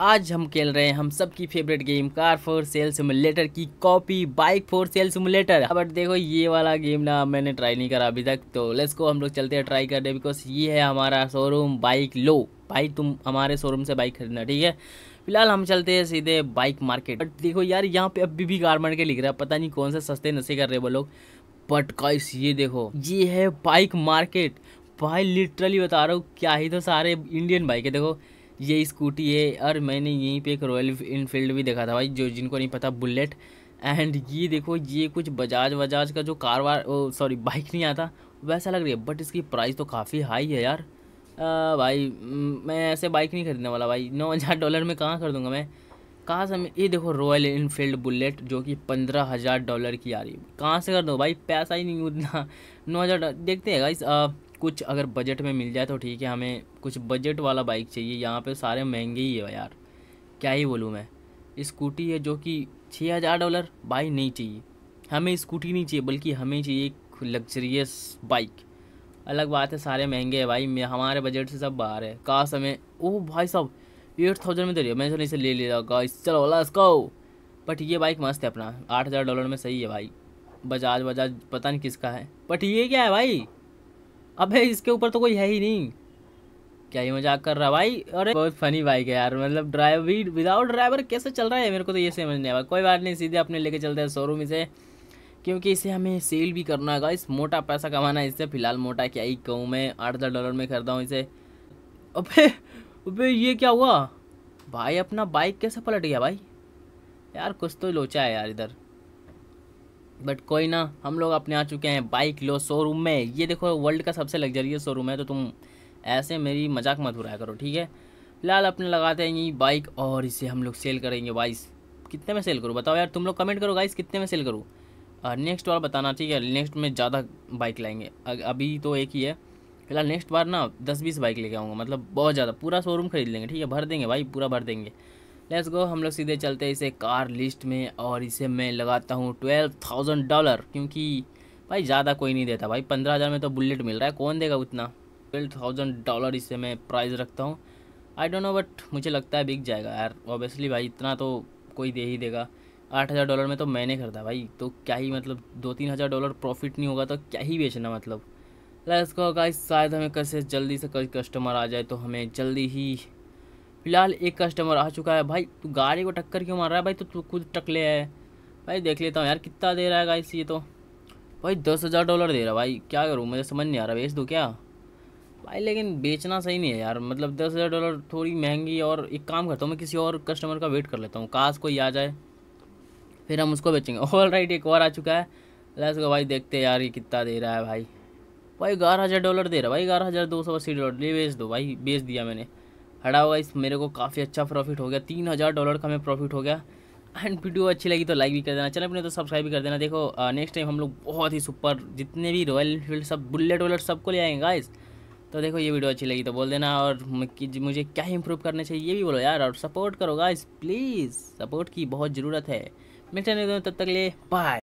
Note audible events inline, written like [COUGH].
आज हम खेल रहे हैं हम सबकी favourite game car for sale simulator की copy bike for sale simulator but देखो ये वाला गेम ना मैंने ट्राई नहीं करा अभी तक तो लेट्स को हम लोग चलते हैं ट्राई करने बिकॉज ये है हमारा शोरूम बाइक लो भाई तुम हमारे शोरूम से बाइक खरीदना ठीक है फिलहाल हम चलते हैं सीधे बाइक मार्केट बट देखो यार यहाँ पे अभी भी कार मार्केट लिख रहा है पता नहीं कौन से सस्ते नशे कर रहे वो लोग बट काइस ये देखो ये है बाइक मार्केट भाई लिटरली बता रहा हूँ क्या ही तो सारे इंडियन बाइक है देखो ये स्कूटी है और मैंने यहीं पे एक रॉयल इनफील्ड भी देखा था भाई जो जिनको नहीं पता बुलेट एंड ये देखो ये कुछ बजाज वजाज का जो कार वार सॉरी बाइक नहीं आता वैसा लग रही है बट इसकी प्राइस तो काफ़ी हाई है यार आ, भाई मैं ऐसे बाइक नहीं खरीदने वाला भाई नौ हज़ार डॉलर में कहाँ कर दूँगा मैं कहाँ से ये देखो रॉयल इनफील्ड बुलेट जो कि पंद्रह हज़ार डॉलर की आ रही है कहाँ से कर दो भाई पैसा ही नहीं उतना नौ हज़ार देखते हैं भाई कुछ अगर बजट में मिल जाए तो ठीक है हमें कुछ बजट वाला बाइक चाहिए यहाँ पे सारे महंगे ही है यार क्या ही बोलूँ मैं स्कूटी है जो कि छः हज़ार डॉलर भाई नहीं चाहिए हमें स्कूटी नहीं चाहिए बल्कि हमें चाहिए एक लग्जरियस बाइक अलग बात है सारे महंगे है भाई हमारे बजट से सब बाहर है काश हमें ओ भाई साहब एट थाउजेंड में दे तो रही मैं चलो इसे ले ले जाऊँगा चलो ओला इसका बट ये बाइक मस्त है अपना आठ हज़ार डॉलर में सही है भाई बजाज बजाज पता नहीं किसका है बट ये क्या है भाई अबे इसके ऊपर तो कोई है ही नहीं क्या ये मजाक कर रहा भाई अरे बहुत फनी बाइक है यार मतलब ड्राइवर विदाउट ड्राइवर कैसे चल रहा है मेरे को तो ये समझ नहीं आया कोई बात नहीं सीधे अपने लेके चलते हैं शोरूम इसे क्योंकि इसे हमें सेल भी करना है इस मोटा पैसा कमाना है इससे फिलहाल मोटा क्या ही कहूँ मैं आठ हज़ार डॉलर में खरीदा हूँ इसे अबे अबे ये क्या हुआ भाई अपना बाइक कैसे पलट गया भाई यार कुछ तो लोचा है यार इधर बट कोई ना हम लोग अपने आ चुके हैं बाइक लो शोरूम में ये देखो वर्ल्ड का सबसे लग्जरियस शोरूम है तो तुम ऐसे मेरी मजाक मत उड़ाया करो ठीक है फिलहाल अपने लगाते हैं यही बाइक और इसे हम लोग सेल करेंगे बाइस कितने में सेल करूँ बताओ यार तुम लोग कमेंट करो गाइस कितने में सेल करूँ नेक्स्ट बार बताना ठीक है नेक्स्ट में ज़्यादा बाइक लाएंगे अभी तो एक ही है फिलहाल नेक्स्ट बार ना दस बीस बाइक लेके आऊँगा मतलब बहुत ज़्यादा पूरा शोरूम खरीद लेंगे ठीक है भर देंगे भाई पूरा भर देंगे लेट्स गो हम लोग सीधे चलते हैं इसे कार लिस्ट में और इसे मैं लगाता हूँ ट्वेल्व थाउजेंड डॉलर क्योंकि भाई ज़्यादा कोई नहीं देता भाई पंद्रह हज़ार में तो बुलेट मिल रहा है कौन देगा उतना ट्वेल्व थाउजेंड डॉलर इसे मैं प्राइस रखता हूँ आई डोंट नो बट मुझे लगता है बिक जाएगा यार ऑब्वियसली भाई इतना तो कोई दे ही देगा आठ हज़ार डॉलर में तो मैंने खरीदा भाई तो क्या ही मतलब दो तीन हज़ार डॉलर प्रॉफिट नहीं होगा तो क्या ही बेचना मतलब लेट्स गो गाइस शायद हमें कैसे जल्दी से कोई कस्टमर आ जाए तो हमें जल्दी ही फिलहाल एक कस्टमर आ चुका है भाई तू गाड़ी को टक्कर क्यों मार रहा है भाई तो तू खुद टकले है भाई देख लेता हूँ यार कितना दे रहा है गाइस ये तो भाई दस हज़ार डॉलर दे रहा है भाई क्या करूँ मुझे समझ नहीं आ रहा बेच दूँ क्या भाई लेकिन बेचना सही नहीं है यार मतलब दस हज़ार डॉलर थोड़ी महंगी और एक काम करता हूँ मैं किसी और कस्टमर का वेट कर लेता हूँ काश कोई आ जाए फिर हम उसको बेचेंगे ऑल [LAUGHS] राइट एक और आ चुका है लेट्स गो भाई देखते यार ये कितना दे रहा है भाई भाई ग्यारह हज़ार डॉलर दे रहा है भाई ग्यारह हज़ार दो सौ अस्सी डॉलर ले बेच दो भाई बेच दिया मैंने हटा होगा इस मेरे को काफ़ी अच्छा प्रॉफिट हो गया तीन हज़ार डॉलर का मैं प्रॉफिट हो गया एंड वीडियो अच्छी लगी तो लाइक भी कर देना चैनल अपने तो सब्सक्राइब भी कर देना देखो नेक्स्ट टाइम हम लोग बहुत ही सुपर जितने भी रॉयल इनफील्ड सब बुलेट वुलेट सबको ले आएंगे गाइस तो देखो ये वीडियो अच्छी लगी तो बोल देना और मुझे क्या इम्प्रूव करना चाहिए ये भी बोलो यार और सपोर्ट करो गाइस प्लीज़ सपोर्ट की बहुत ज़रूरत है मिलते हैं तब तक लिए बाय